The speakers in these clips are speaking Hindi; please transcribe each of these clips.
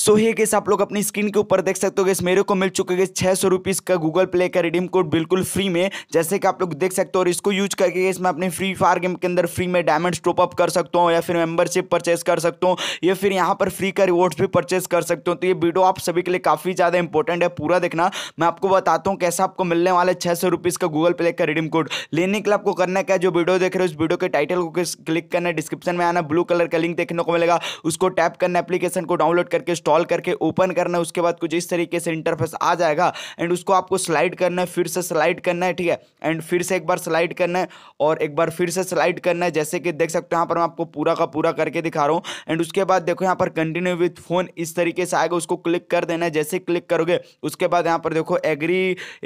सो हे गैस आप लोग अपनी स्क्रीन के ऊपर देख सकते हो गैस मेरे को मिल चुका है छः सौ रुपीज़ का गूगल प्ले का रिडीम कोड बिल्कुल फ्री में जैसे कि आप लोग देख सकते हो और इसको यूज करके गैस मैं अपने फ्री फायर गेम के अंदर फ्री में डायमंड टॉपअप कर सकता हूँ या फिर मेम्बरशिप परचेस कर सकता हूँ या फिर यहाँ पर फ्री का रिवॉर्ड्स भी परचेस कर सकते हो तो ये वीडियो आप सभी के लिए काफ़ी ज़्यादा इंपॉर्टेंट है पूरा देखना मैं आपको बताता हूँ कैसा आपको मिलने वाला है छः सौ रुपीज़ का गूगल प्ले का रिडीम कोड लेने के लिए आपको करना क्या जो वीडियो देख रहे हो उस वीडियो के टाइटल को क्लिक करना डिस्क्रिप्शन में आना ब्लू कलर का लिंक देखने को मिलेगा उसको टैप करना एप्लीकेशन को डाउनलोड करके इंस्टॉल करके ओपन करना है उसके बाद कुछ इस तरीके से इंटरफेस आ जाएगा एंड उसको आपको स्लाइड करना है फिर से स्लाइड करना है ठीक है एंड फिर से एक बार स्लाइड करना है और एक बार फिर से स्लाइड करना है जैसे कि देख सकते हो यहाँ पर मैं आपको पूरा का पूरा करके दिखा रहा हूँ एंड उसके बाद देखो यहाँ पर कंटिन्यू विथ फोन इस तरीके से आएगा उसको क्लिक कर देना है जैसे क्लिक करोगे उसके बाद यहाँ पर देखो एग्री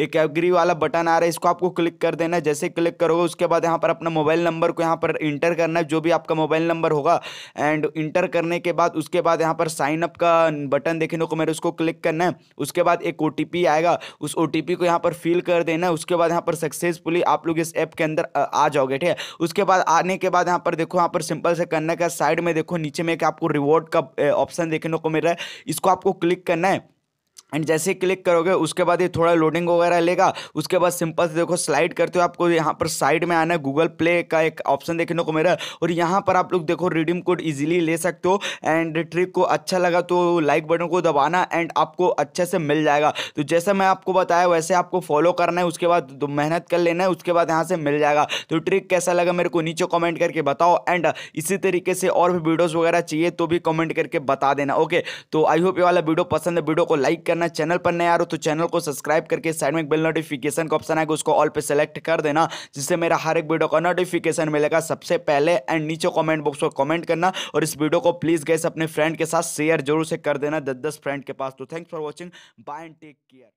एक एग्री वाला बटन आ रहा है इसको आपको क्लिक कर देना है जैसे क्लिक करोगे उसके बाद यहाँ पर अपना मोबाइल नंबर को यहाँ पर इंटर करना है जो भी आपका मोबाइल नंबर होगा एंड इंटर करने के बाद उसके बाद यहाँ पर साइनअप का बटन देखने को मेरे उसको क्लिक करना है उसके बाद एक ओ आएगा उस ओ को यहाँ पर फिल कर देना है उसके बाद यहाँ पर सक्सेसफुली आप लोग इस ऐप के अंदर आ जाओगे ठीक है उसके बाद आने के बाद यहाँ पर देखो यहाँ पर सिंपल से करना का साइड में देखो नीचे में एक आपको रिवॉर्ड का ऑप्शन देखने को मिल रहा है इसको आपको क्लिक करना है एंड जैसे ही क्लिक करोगे उसके बाद ये थोड़ा लोडिंग वगैरह लेगा उसके बाद सिंपल से देखो स्लाइड करते हो आपको यहाँ पर साइड में आना है गूगल प्ले का एक ऑप्शन देखने को मेरा और यहाँ पर आप लोग देखो रिडीम कोड इजीली ले सकते हो एंड ट्रिक को अच्छा लगा तो लाइक बटन को दबाना एंड आपको अच्छे से मिल जाएगा तो जैसे मैं आपको बताया वैसे आपको फॉलो करना है उसके बाद मेहनत कर लेना है उसके बाद यहाँ से मिल जाएगा तो ट्रिक कैसा लगा मेरे को नीचे कॉमेंट करके बताओ एंड इसी तरीके से और भी वीडियोज़ वगैरह चाहिए तो भी कॉमेंट करके बता देना ओके तो आई होप ये वाला वीडियो पसंद है वीडियो को लाइक करना करना चैनल पर नया हो तो चैनल को सब्सक्राइब करके साइड में बिल नोटिफिकेशन का ऑप्शन आएगा उसको ऑल पे सेलेक्ट कर देना जिससे मेरा हर एक वीडियो का नोटिफिकेशन मिलेगा सबसे पहले एंड नीचे कॉमेंट बॉक्स पर कॉमेंट करना और इस वीडियो को प्लीज़ गैस अपने फ्रेंड के साथ शेयर जरूर से कर देना दस दस फ्रेंड के पास तो thanks for watching bye and take care